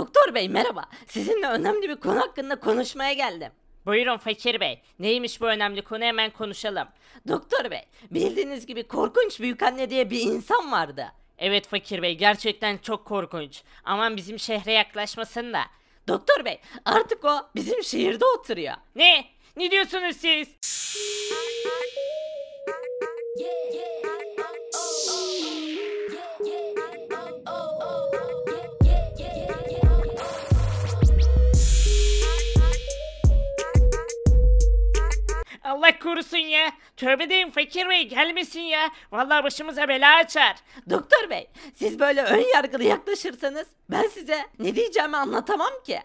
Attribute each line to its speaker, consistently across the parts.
Speaker 1: Doktor bey merhaba. Sizinle önemli bir konu hakkında konuşmaya geldim. Buyurun Fakir Bey. Neymiş bu önemli konu hemen konuşalım. Doktor bey, bildiğiniz gibi korkunç büyük anne diye bir insan vardı. Evet Fakir Bey, gerçekten çok korkunç. Aman bizim şehre yaklaşmasın da. Doktor bey, artık o bizim şehirde oturuyor. Ne? Ne diyorsunuz siz? Yeah. Kurusun ya. tövbe Tövbedeyim fakir bey gelmesin ya. Vallahi başımıza bela açar. Doktor bey siz böyle ön yargılı yaklaşırsanız ben size ne diyeceğimi anlatamam ki.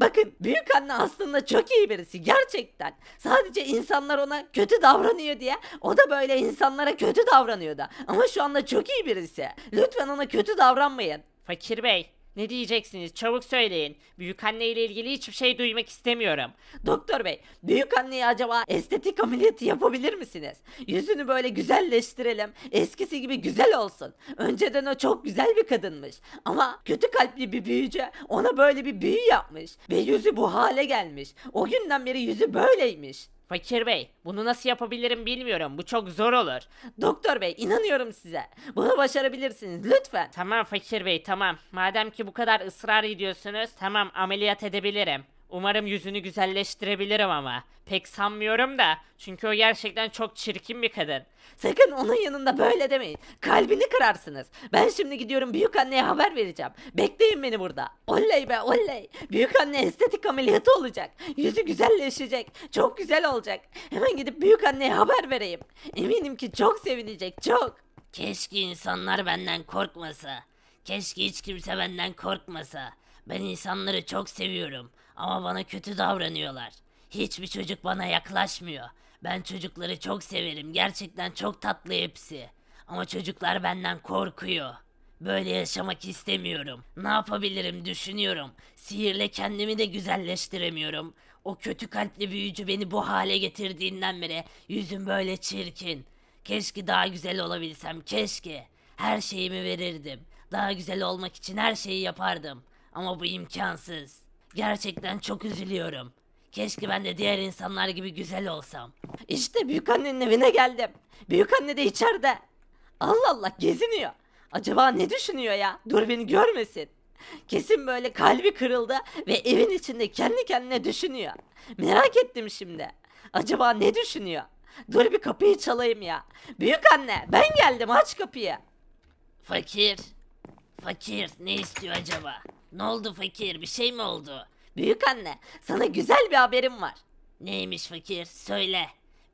Speaker 1: Bakın büyük anne aslında çok iyi birisi gerçekten. Sadece insanlar ona kötü davranıyor diye o da böyle insanlara kötü davranıyor da. Ama şu anda çok iyi birisi. Lütfen ona kötü davranmayın. Fakir bey ne diyeceksiniz? Çabuk söyleyin. Büyük anne ile ilgili hiçbir şey duymak istemiyorum. Doktor bey, büyük anneye acaba estetik ameliyatı yapabilir misiniz? Yüzünü böyle güzelleştirelim. Eskisi gibi güzel olsun. Önceden o çok güzel bir kadınmış. Ama kötü kalpli bir büyücü ona böyle bir büyü yapmış ve yüzü bu hale gelmiş. O günden beri yüzü böyleymiş. Fakir bey, bunu nasıl yapabilirim bilmiyorum. Bu çok zor olur. Doktor bey, inanıyorum size. Bunu başarabilirsiniz lütfen. Tamam fakir bey, tamam. Madem ki bu kadar ısrar ediyorsunuz, tamam ameliyat edebilirim. Umarım yüzünü güzelleştirebilirim ama. Pek sanmıyorum da. Çünkü o gerçekten çok çirkin bir kadın. Sakın onun yanında böyle demeyin. Kalbini kırarsınız. Ben şimdi gidiyorum büyük anneye haber vereceğim. Bekleyin beni burada. Oley be oley. Büyük anne estetik ameliyatı olacak. Yüzü güzelleşecek. Çok güzel olacak. Hemen gidip büyük anneye haber vereyim. Eminim ki çok sevinecek çok. Keşke insanlar benden korkmasa. Keşke hiç kimse benden korkmasa. Ben insanları çok seviyorum ama bana kötü davranıyorlar. Hiçbir çocuk bana yaklaşmıyor. Ben çocukları çok severim. Gerçekten çok tatlı hepsi. Ama çocuklar benden korkuyor. Böyle yaşamak istemiyorum. Ne yapabilirim düşünüyorum. Sihirle kendimi de güzelleştiremiyorum. O kötü kalpli büyücü beni bu hale getirdiğinden beri yüzüm böyle çirkin. Keşke daha güzel olabilsem, keşke. Her şeyimi verirdim. Daha güzel olmak için her şeyi yapardım. Ama bu imkansız. Gerçekten çok üzülüyorum. Keşke ben de diğer insanlar gibi güzel olsam. İşte büyük annenin evine geldim. Büyük anne de içeride. Allah Allah geziniyor. Acaba ne düşünüyor ya? Dur beni görmesin. Kesin böyle kalbi kırıldı ve evin içinde kendi kendine düşünüyor. Merak ettim şimdi. Acaba ne düşünüyor? Dur bir kapıyı çalayım ya. Büyük anne ben geldim aç kapıyı. Fakir Fakir ne istiyor acaba? Ne oldu fakir bir şey mi oldu? Büyük anne sana güzel bir haberim var. Neymiş fakir söyle.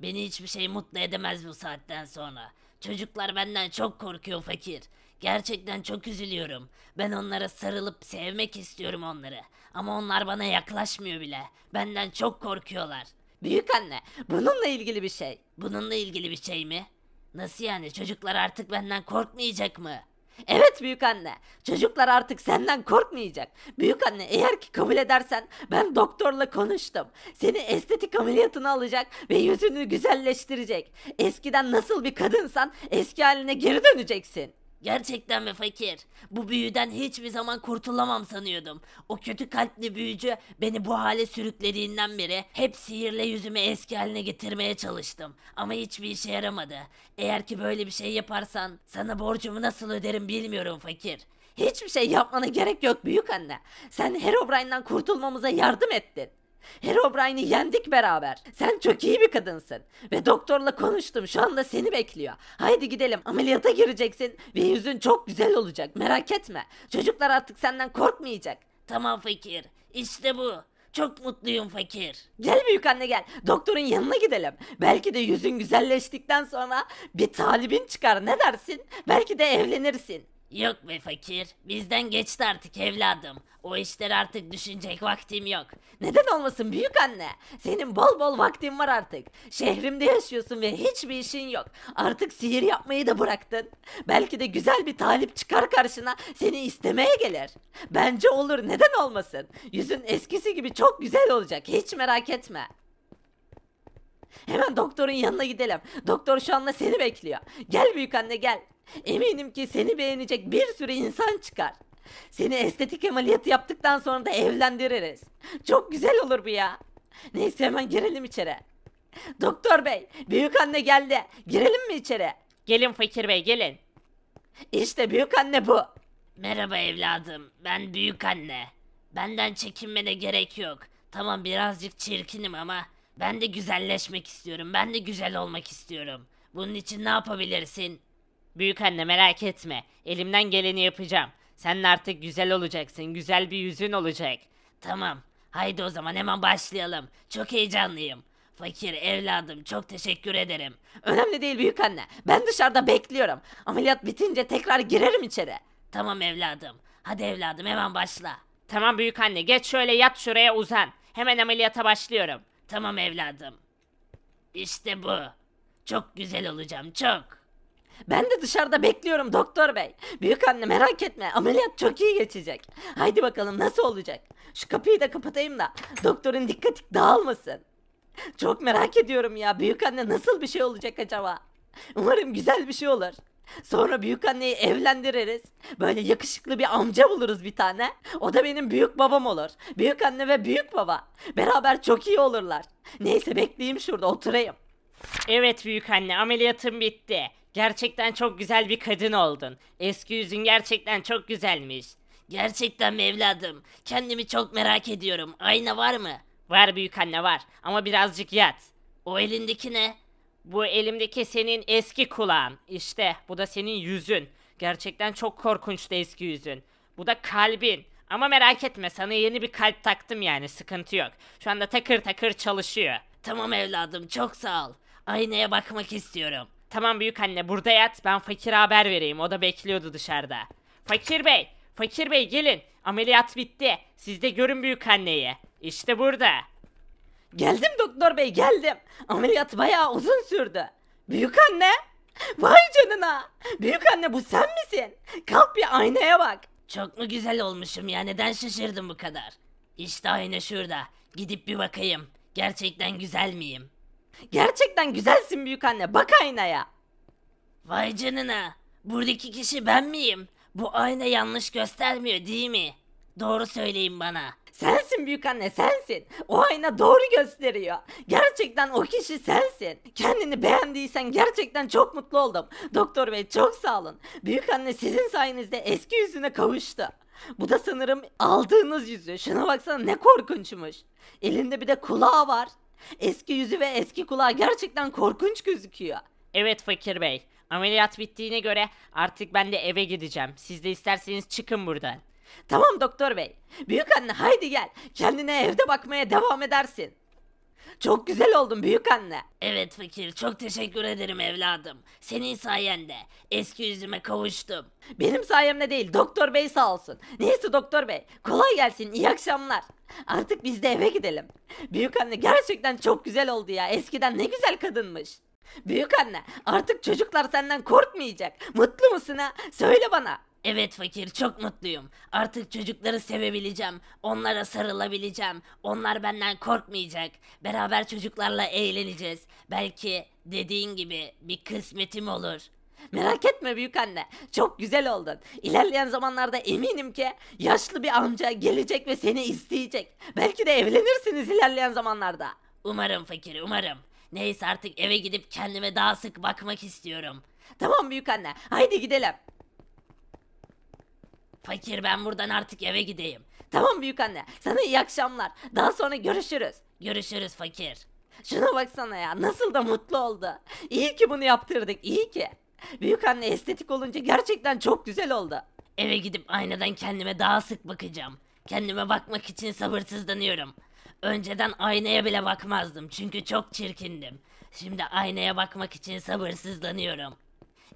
Speaker 1: Beni hiçbir şey mutlu edemez bu saatten sonra. Çocuklar benden çok korkuyor fakir. Gerçekten çok üzülüyorum. Ben onlara sarılıp sevmek istiyorum onları. Ama onlar bana yaklaşmıyor bile. Benden çok korkuyorlar. Büyük anne, bununla ilgili bir şey. Bununla ilgili bir şey mi? Nasıl yani çocuklar artık benden korkmayacak mı? Evet büyük anne. Çocuklar artık senden korkmayacak. Büyük anne eğer ki kabul edersen ben doktorla konuştum. Seni estetik ameliyatına alacak ve yüzünü güzelleştirecek. Eskiden nasıl bir kadınsan eski haline geri döneceksin. Gerçekten mi fakir? Bu büyüden hiçbir zaman kurtulamam sanıyordum. O kötü kalpli büyücü beni bu hale sürüklediğinden beri hep sihirle yüzümü eski haline getirmeye çalıştım. Ama hiçbir işe yaramadı. Eğer ki böyle bir şey yaparsan sana borcumu nasıl öderim bilmiyorum fakir. Hiçbir şey yapmana gerek yok büyük anne. Sen Herobrine'den kurtulmamıza yardım ettin. Herobrine'i yendik beraber. Sen çok iyi bir kadınsın. Ve doktorla konuştum. Şu anda seni bekliyor. Haydi gidelim. Ameliyata gireceksin ve yüzün çok güzel olacak. Merak etme. Çocuklar artık senden korkmayacak. Tamam fakir. İşte bu. Çok mutluyum fakir. Gel büyük anne gel. Doktorun yanına gidelim. Belki de yüzün güzelleştikten sonra bir talibin çıkar. Ne dersin? Belki de evlenirsin. Yok be fakir. Bizden geçti artık evladım. O işler artık düşünecek vaktim yok. Neden olmasın büyük anne? Senin bol bol vaktin var artık. Şehrimde yaşıyorsun ve hiçbir işin yok. Artık sihir yapmayı da bıraktın. Belki de güzel bir talip çıkar karşına seni istemeye gelir. Bence olur neden olmasın? Yüzün eskisi gibi çok güzel olacak. Hiç merak etme. Hemen doktorun yanına gidelim. Doktor şu anda seni bekliyor. Gel büyük anne gel. Eminim ki seni beğenecek bir sürü insan çıkar. Seni estetik ameliyatı yaptıktan sonra da evlendiririz. Çok güzel olur bu ya. Neyse hemen girelim içeri. Doktor bey, büyük anne geldi. Girelim mi içeri? Gelin Fakir Bey gelin. İşte büyük anne bu. Merhaba evladım, ben büyük anne. Benden çekinmene gerek yok. Tamam birazcık çirkinim ama ben de güzelleşmek istiyorum. Ben de güzel olmak istiyorum. Bunun için ne yapabilirsin? Büyük anne merak etme. Elimden geleni yapacağım. Sen artık güzel olacaksın. Güzel bir yüzün olacak. Tamam. Haydi o zaman hemen başlayalım. Çok heyecanlıyım. Fakir evladım çok teşekkür ederim. Önemli değil büyük anne. Ben dışarıda bekliyorum. Ameliyat bitince tekrar girerim içeri. Tamam evladım. Hadi evladım hemen başla. Tamam büyük anne geç şöyle yat şuraya uzan. Hemen ameliyata başlıyorum. Tamam evladım. İşte bu. Çok güzel olacağım çok. Ben de dışarıda bekliyorum doktor bey. Büyük anne merak etme ameliyat çok iyi geçecek. Haydi bakalım nasıl olacak? Şu kapıyı da kapatayım da doktorun dikkati dağılmasın. Çok merak ediyorum ya büyük anne nasıl bir şey olacak acaba? Umarım güzel bir şey olur. Sonra büyük anneyi evlendiririz. Böyle yakışıklı bir amca buluruz bir tane. O da benim büyük babam olur. Büyük anne ve büyük baba. Beraber çok iyi olurlar. Neyse bekleyeyim şurada oturayım. Evet büyük anne ameliyatım bitti. Gerçekten çok güzel bir kadın oldun. Eski yüzün gerçekten çok güzelmiş. Gerçekten mi evladım? Kendimi çok merak ediyorum. Ayna var mı? Var büyük anne var ama birazcık yat. O elindeki ne? Bu elimdeki senin eski kulağın. İşte bu da senin yüzün. Gerçekten çok korkunçtu eski yüzün. Bu da kalbin. Ama merak etme sana yeni bir kalp taktım yani sıkıntı yok. Şu anda takır takır çalışıyor. Tamam evladım çok sağ ol. Aynaya bakmak istiyorum. Tamam büyük anne burada yat ben fakire haber vereyim o da bekliyordu dışarıda. Fakir bey fakir bey gelin ameliyat bitti siz de görün büyük anneyi işte burada. Geldim doktor bey geldim ameliyat bayağı uzun sürdü. Büyük anne vay canına büyük anne bu sen misin kalk bir aynaya bak. Çok mu güzel olmuşum ya neden şaşırdım bu kadar? İşte ayna şurada gidip bir bakayım gerçekten güzel miyim? Gerçekten güzelsin büyük anne. Bak aynaya. Vay canına. Buradaki kişi ben miyim? Bu ayna yanlış göstermiyor değil mi? Doğru söyleyin bana. Sensin büyük anne sensin. O ayna doğru gösteriyor. Gerçekten o kişi sensin. Kendini beğendiysen gerçekten çok mutlu oldum. Doktor bey çok sağ olun. Büyük anne sizin sayenizde eski yüzüne kavuştu. Bu da sanırım aldığınız yüzü. Şuna baksana ne korkunçmuş. Elinde bir de kulağı var. Eski yüzü ve eski kulağı gerçekten korkunç gözüküyor. Evet fakir bey. Ameliyat bittiğine göre artık ben de eve gideceğim. Siz de isterseniz çıkın buradan. Tamam doktor bey. Büyük anne haydi gel. Kendine evde bakmaya devam edersin. Çok güzel oldun büyük anne. Evet fakir çok teşekkür ederim evladım. Senin sayende eski yüzüme kavuştum. Benim sayemde değil doktor bey sağ olsun. Neyse doktor bey kolay gelsin iyi akşamlar. Artık biz de eve gidelim. Büyük anne gerçekten çok güzel oldu ya. Eskiden ne güzel kadınmış. Büyük anne artık çocuklar senden korkmayacak. Mutlu musun ha? Söyle bana. Evet fakir çok mutluyum. Artık çocukları sevebileceğim. Onlara sarılabileceğim. Onlar benden korkmayacak. Beraber çocuklarla eğleneceğiz. Belki dediğin gibi bir kısmetim olur. Merak etme büyük anne. Çok güzel oldun. İlerleyen zamanlarda eminim ki yaşlı bir amca gelecek ve seni isteyecek. Belki de evlenirsiniz ilerleyen zamanlarda. Umarım fakir, umarım. Neyse artık eve gidip kendime daha sık bakmak istiyorum. Tamam büyük anne. Haydi gidelim. Fakir ben buradan artık eve gideyim. Tamam büyük anne. Sana iyi akşamlar. Daha sonra görüşürüz. Görüşürüz fakir. Şuna baksana ya nasıl da mutlu oldu. İyi ki bunu yaptırdık İyi ki. Büyük anne estetik olunca gerçekten çok güzel oldu. Eve gidip aynadan kendime daha sık bakacağım. Kendime bakmak için sabırsızlanıyorum. Önceden aynaya bile bakmazdım çünkü çok çirkindim. Şimdi aynaya bakmak için sabırsızlanıyorum.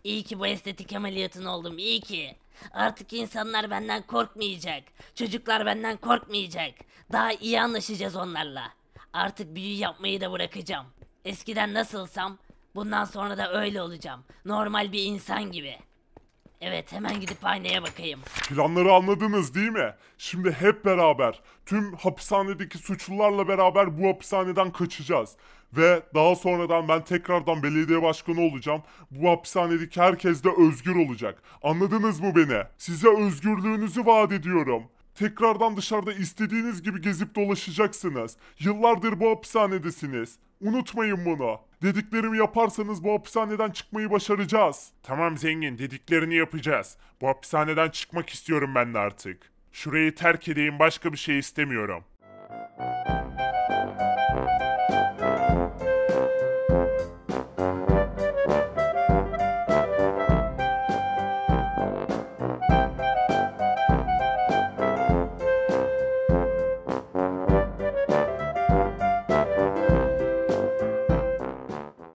Speaker 1: İyi ki bu estetik ameliyatın oldum iyi ki. Artık insanlar benden korkmayacak. Çocuklar benden korkmayacak. Daha iyi anlaşacağız onlarla. Artık büyü yapmayı da bırakacağım. Eskiden nasılsam bundan sonra da öyle olacağım. Normal bir insan gibi. Evet hemen gidip aynaya bakayım. Planları anladınız değil mi? Şimdi hep beraber tüm hapishanedeki suçlularla beraber bu hapishaneden kaçacağız. Ve daha sonradan ben tekrardan belediye başkanı olacağım. Bu hapishanedeki herkes de özgür olacak. Anladınız mı beni? Size özgürlüğünüzü vaat ediyorum. Tekrardan dışarıda istediğiniz gibi gezip dolaşacaksınız. Yıllardır bu hapishanedesiniz. Unutmayın bunu. Dediklerimi yaparsanız bu hapishaneden çıkmayı başaracağız. Tamam zengin dediklerini yapacağız. Bu hapishaneden çıkmak istiyorum ben de artık. Şurayı terk edeyim başka bir şey istemiyorum.